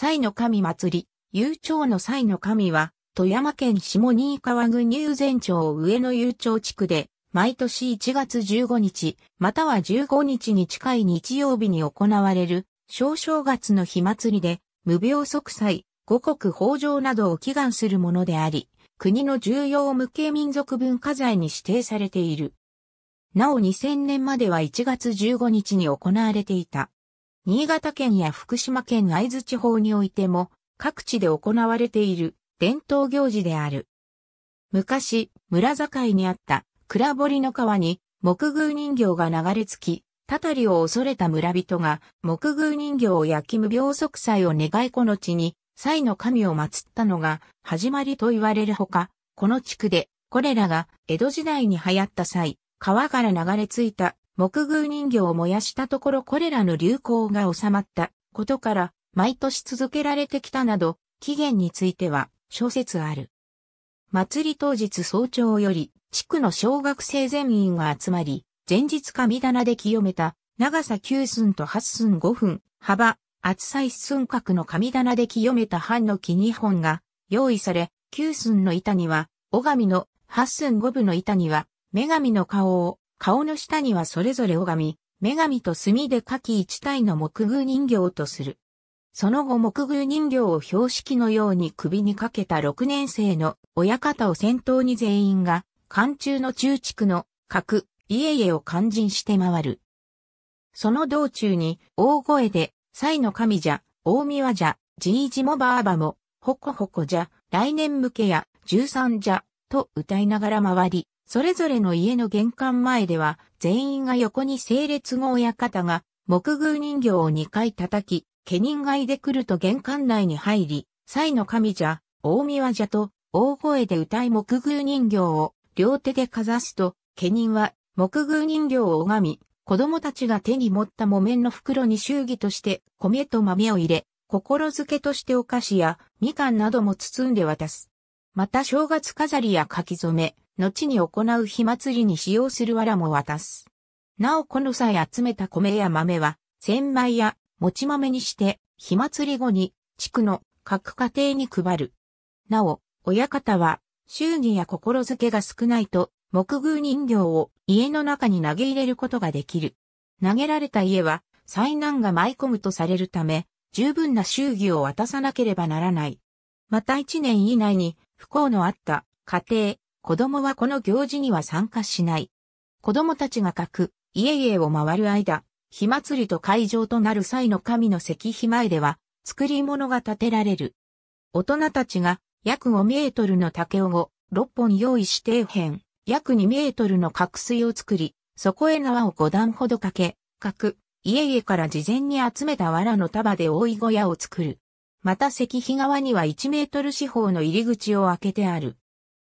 祭の神祭り、悠長の祭の神は、富山県下新川郡入前町上野悠長地区で、毎年1月15日、または15日に近い日曜日に行われる、小正月の火祭りで、無病息災、五穀豊穣などを祈願するものであり、国の重要無形民族文化財に指定されている。なお2000年までは1月15日に行われていた。新潟県や福島県会津地方においても、各地で行われている伝統行事である。昔、村境にあった倉堀の川に木偶人形が流れ着き、たたりを恐れた村人が木偶人形を焼き無病息災を願いこの地に、祭の神を祀ったのが始まりと言われるほか、この地区でこれらが江戸時代に流行った際、川から流れ着いた木偶人形を燃やしたところこれらの流行が収まったことから毎年続けられてきたなど、起源については諸説ある。祭り当日早朝より、地区の小学生全員が集まり、前日神棚で清めた、長さ9寸と8寸5分、幅、厚さ1寸角の神棚で清めた半の木2本が用意され、9寸の板には、尾神の8寸5分の板には、女神の顔を、顔の下にはそれぞれ拝み、女神と墨で書き一体の木偶人形とする。その後木偶人形を標識のように首にかけた六年生の親方を先頭に全員が、冠中の中地区の各家々を肝心して回る。その道中に大声で、祭の神じゃ、大宮じゃ、じいじもばあばも、ほこほこじゃ、来年向けや、十三じゃ、と歌いながら回り、それぞれの家の玄関前では、全員が横に整列後親方が、木偶人形を2回叩き、家人がいで来ると玄関内に入り、祭の神者、大宮じ者と、大声で歌い木偶人形を、両手でかざすと、家人は、木偶人形を拝み、子供たちが手に持った木綿の袋に祝儀として米と豆を入れ、心付けとしてお菓子やみかんなども包んで渡す。また正月飾りや書き初め、後に行う火祭りに使用する藁も渡す。なおこの際集めた米や豆は、千枚や、餅豆にして、火祭り後に、地区の各家庭に配る。なお、親方は、祝儀や心づけが少ないと、木偶人形を家の中に投げ入れることができる。投げられた家は、災難が舞い込むとされるため、十分な祝儀を渡さなければならない。また一年以内に不幸のあった家庭、子供はこの行事には参加しない。子供たちが書く家々を回る間、火祭りと会場となる際の神の石碑前では、作り物が建てられる。大人たちが約5メートルの竹を6本用意して編、約2メートルの角水を作り、そこへ縄を5段ほどかけ、く、家々から事前に集めた藁の束で覆い小屋を作る。また石碑側には1メートル四方の入り口を開けてある。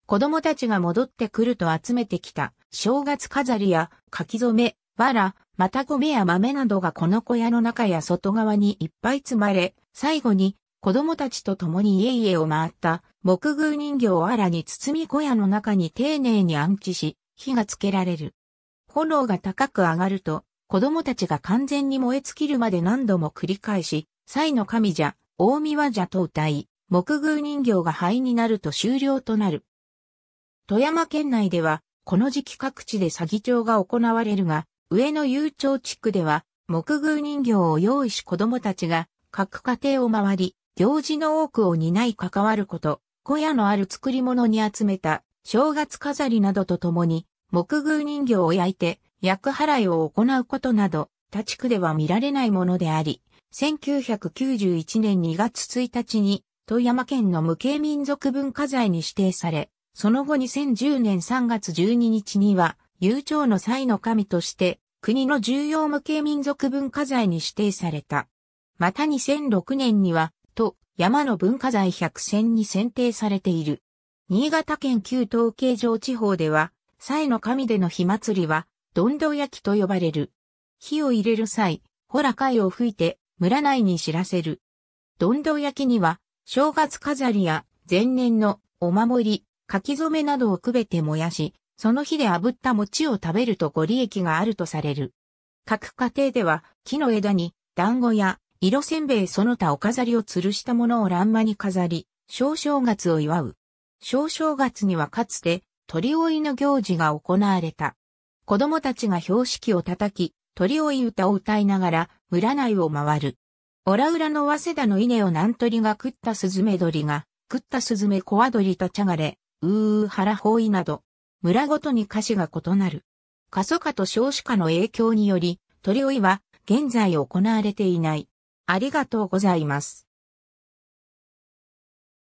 子供たちが戻ってくると集めてきた正月飾りや書き初め、バラ、また米や豆などがこの小屋の中や外側にいっぱい積まれ、最後に子供たちと共に家々を回った木偶人形をあらに包み小屋の中に丁寧に安置し、火がつけられる。炎が高く上がると、子供たちが完全に燃え尽きるまで何度も繰り返し、祭の神じゃ、大神じゃと歌い、木偶人形が灰になると終了となる。富山県内では、この時期各地で詐欺帳が行われるが、上野有町地区では、木偶人形を用意し子供たちが、各家庭を回り、行事の多くを担い関わること、小屋のある作り物に集めた、正月飾りなどとともに、木偶人形を焼いて、厄払いを行うことなど、他地区では見られないものであり、1991年2月1日に、富山県の無形民族文化財に指定され、その後2010年3月12日には、悠長の際の神として、国の重要無形民族文化財に指定された。また2006年には、と、山の文化財百選に選定されている。新潟県旧統計上地方では、祭の神での火祭りは、どんど焼きと呼ばれる。火を入れる際、ほら貝を吹いて、村内に知らせる。どんど焼きには、正月飾りや前年のお守り、書き染めなどをくべて燃やし、その火で炙った餅を食べるとご利益があるとされる。各家庭では木の枝に団子や色せんべいその他お飾りを吊るしたものを欄間に飾り、小正月を祝う。小正月にはかつて鳥追いの行事が行われた。子供たちが標識を叩き、鳥追い歌を歌いながら村内を回る。オラウラの早稲田の稲を南鳥が食ったスズメ鳥が、食ったスズメコア鳥とちゃがれ、うー原包囲など、村ごとに歌詞が異なる。過疎化と少子化の影響により、鳥追いは現在行われていない。ありがとうございます。